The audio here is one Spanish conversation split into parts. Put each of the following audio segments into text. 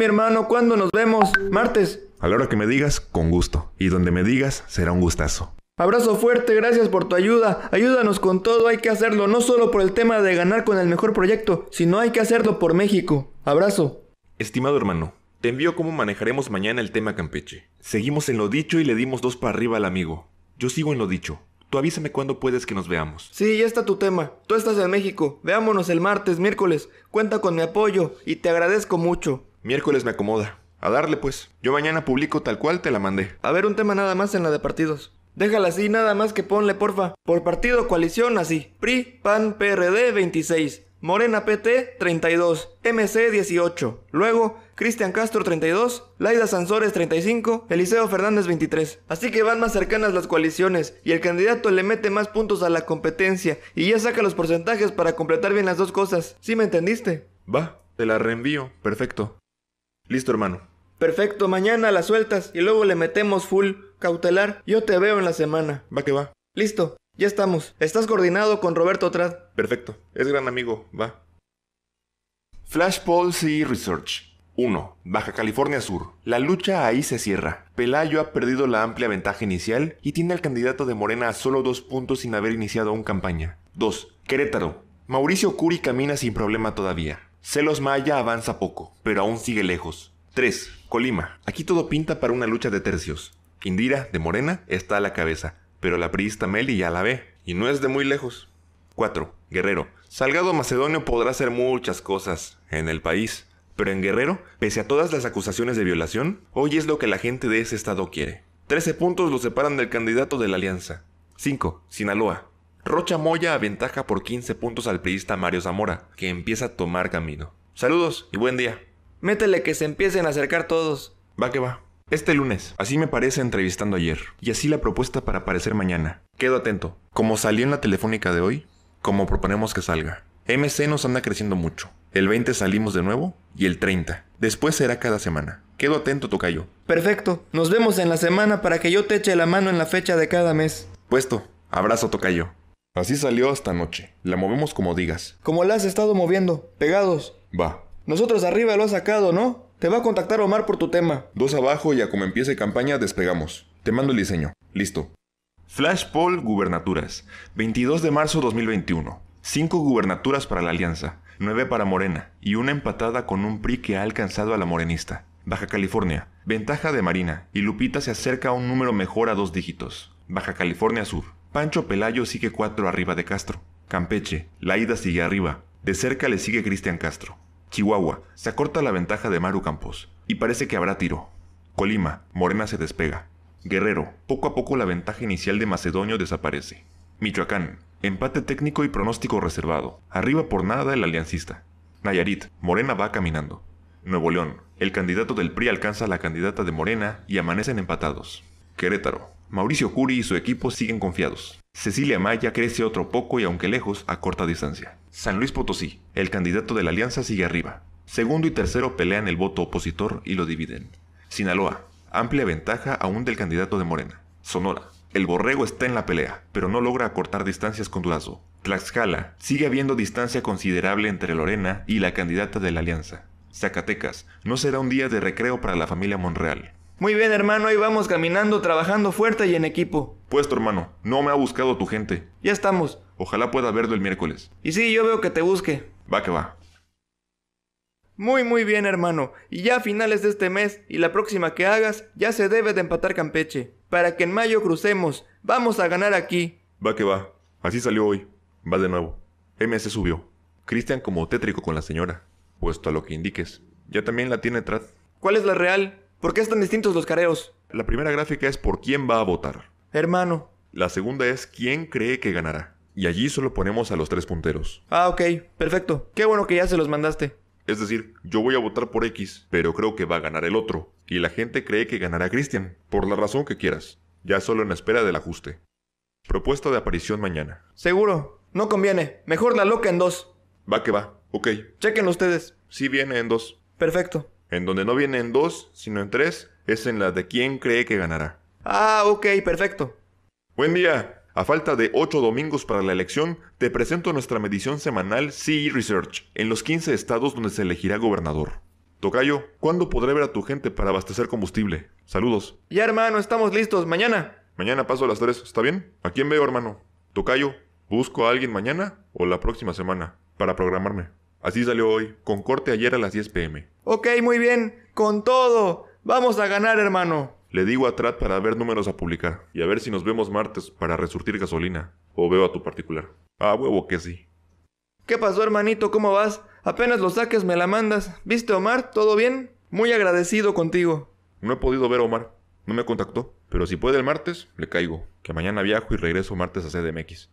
Mi hermano, ¿cuándo nos vemos? Martes. A la hora que me digas, con gusto. Y donde me digas, será un gustazo. Abrazo fuerte, gracias por tu ayuda. Ayúdanos con todo, hay que hacerlo, no solo por el tema de ganar con el mejor proyecto, sino hay que hacerlo por México. Abrazo. Estimado hermano, te envío cómo manejaremos mañana el tema Campeche. Seguimos en lo dicho y le dimos dos para arriba al amigo. Yo sigo en lo dicho. Tú avísame cuándo puedes que nos veamos. Sí, ya está tu tema. Tú estás en México. Veámonos el martes, miércoles. Cuenta con mi apoyo y te agradezco mucho. Miércoles me acomoda. A darle pues. Yo mañana publico tal cual te la mandé. A ver, un tema nada más en la de partidos. Déjala así, nada más que ponle porfa. Por partido, coalición, así. PRI, PAN, PRD 26. Morena PT 32, MC 18, luego Cristian Castro 32, Laida Sansores 35, Eliseo Fernández 23. Así que van más cercanas las coaliciones y el candidato le mete más puntos a la competencia y ya saca los porcentajes para completar bien las dos cosas. ¿Sí me entendiste? Va, te la reenvío, perfecto. Listo, hermano. Perfecto, mañana la sueltas y luego le metemos full cautelar. Yo te veo en la semana. Va que va. Listo, ya estamos. Estás coordinado con Roberto Trad. Perfecto, es gran amigo, va. Flash Policy Research. 1. Baja California Sur. La lucha ahí se cierra. Pelayo ha perdido la amplia ventaja inicial y tiene al candidato de Morena a solo dos puntos sin haber iniciado aún campaña. 2. Querétaro. Mauricio Curi camina sin problema todavía. Celos Maya avanza poco, pero aún sigue lejos. 3. Colima. Aquí todo pinta para una lucha de tercios. Indira, de Morena, está a la cabeza, pero la priista Meli ya la ve, y no es de muy lejos. 4. Guerrero. Salgado Macedonio podrá hacer muchas cosas en el país, pero en Guerrero, pese a todas las acusaciones de violación, hoy es lo que la gente de ese estado quiere. 13 puntos lo separan del candidato de la alianza. 5. Sinaloa. Rocha Moya aventaja por 15 puntos al priista Mario Zamora, que empieza a tomar camino. Saludos y buen día. Métele que se empiecen a acercar todos. Va que va. Este lunes, así me parece entrevistando ayer, y así la propuesta para aparecer mañana. Quedo atento. Como salió en la telefónica de hoy, como proponemos que salga. MC nos anda creciendo mucho. El 20 salimos de nuevo y el 30. Después será cada semana. Quedo atento, Tocayo. Perfecto. Nos vemos en la semana para que yo te eche la mano en la fecha de cada mes. Puesto. Abrazo, Tocayo. Así salió hasta noche. La movemos como digas. Como la has estado moviendo, pegados. Va. Nosotros arriba lo has sacado, ¿no? Te va a contactar Omar por tu tema. Dos abajo y a como empiece campaña despegamos. Te mando el diseño. Listo. Flash Poll Gubernaturas. 22 de marzo 2021. Cinco gubernaturas para la Alianza, nueve para Morena y una empatada con un PRI que ha alcanzado a la morenista. Baja California. Ventaja de Marina y Lupita se acerca a un número mejor a dos dígitos. Baja California Sur. Pancho Pelayo sigue cuatro arriba de Castro. Campeche, la ida sigue arriba. De cerca le sigue Cristian Castro. Chihuahua, se acorta la ventaja de Maru Campos. Y parece que habrá tiro. Colima, Morena se despega. Guerrero, poco a poco la ventaja inicial de Macedonio desaparece. Michoacán, empate técnico y pronóstico reservado. Arriba por nada el aliancista. Nayarit, Morena va caminando. Nuevo León, el candidato del PRI alcanza a la candidata de Morena y amanecen empatados. Querétaro, Mauricio Curi y su equipo siguen confiados. Cecilia Maya crece otro poco y aunque lejos, a corta distancia. San Luis Potosí, el candidato de la alianza sigue arriba. Segundo y tercero pelean el voto opositor y lo dividen. Sinaloa, amplia ventaja aún del candidato de Morena. Sonora, el borrego está en la pelea, pero no logra acortar distancias con Durazo. Tlaxcala, sigue habiendo distancia considerable entre Lorena y la candidata de la alianza. Zacatecas, no será un día de recreo para la familia Monreal. Muy bien, hermano, ahí vamos caminando, trabajando fuerte y en equipo. Puesto, hermano, no me ha buscado tu gente. Ya estamos. Ojalá pueda verlo el miércoles. Y sí, yo veo que te busque. Va que va. Muy muy bien hermano, y ya a finales de este mes y la próxima que hagas ya se debe de empatar Campeche, para que en mayo crucemos, vamos a ganar aquí. Va que va, así salió hoy, va de nuevo. MS subió, Cristian como tétrico con la señora, puesto a lo que indiques, ya también la tiene atrás. ¿Cuál es la real? ¿Por qué están distintos los careos? La primera gráfica es por quién va a votar. Hermano. La segunda es quién cree que ganará. Y allí solo ponemos a los tres punteros. Ah, ok, perfecto. Qué bueno que ya se los mandaste. Es decir, yo voy a votar por X, pero creo que va a ganar el otro. Y la gente cree que ganará Christian, por la razón que quieras. Ya solo en espera del ajuste. Propuesta de aparición mañana. Seguro, no conviene. Mejor la loca en dos. Va que va, ok. Chequen ustedes. Sí viene en dos. Perfecto. En donde no viene en dos, sino en tres, es en la de quién cree que ganará. Ah, ok, perfecto. Buen día. A falta de ocho domingos para la elección, te presento nuestra medición semanal CE Research en los 15 estados donde se elegirá gobernador. Tocayo, ¿cuándo podré ver a tu gente para abastecer combustible? Saludos. Ya, hermano, estamos listos. Mañana. Mañana paso a las 3, ¿está bien? ¿A quién veo, hermano? Tocayo, ¿busco a alguien mañana o la próxima semana para programarme? Así salió hoy, con corte ayer a las 10 pm. Ok, muy bien, con todo. Vamos a ganar, hermano. Le digo a Trat para ver números a publicar y a ver si nos vemos martes para resurtir gasolina. O veo a tu particular. Ah, huevo que sí. ¿Qué pasó, hermanito? ¿Cómo vas? Apenas lo saques, me la mandas. ¿Viste, Omar? ¿Todo bien? Muy agradecido contigo. No he podido ver a Omar. No me contactó. Pero si puede el martes, le caigo. Que mañana viajo y regreso martes a CDMX.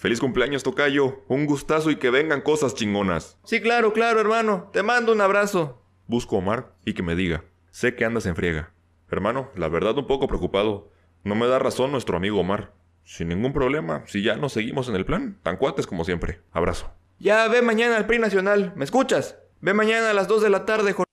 Feliz cumpleaños, Tocayo. Un gustazo y que vengan cosas chingonas. Sí, claro, claro, hermano. Te mando un abrazo. Busco a Omar y que me diga. Sé que andas en friega. Hermano, la verdad un poco preocupado. No me da razón nuestro amigo Omar. Sin ningún problema, si ya nos seguimos en el plan, tan cuates como siempre. Abrazo. Ya ve mañana al PRI Nacional, ¿me escuchas? Ve mañana a las 2 de la tarde, Jorge.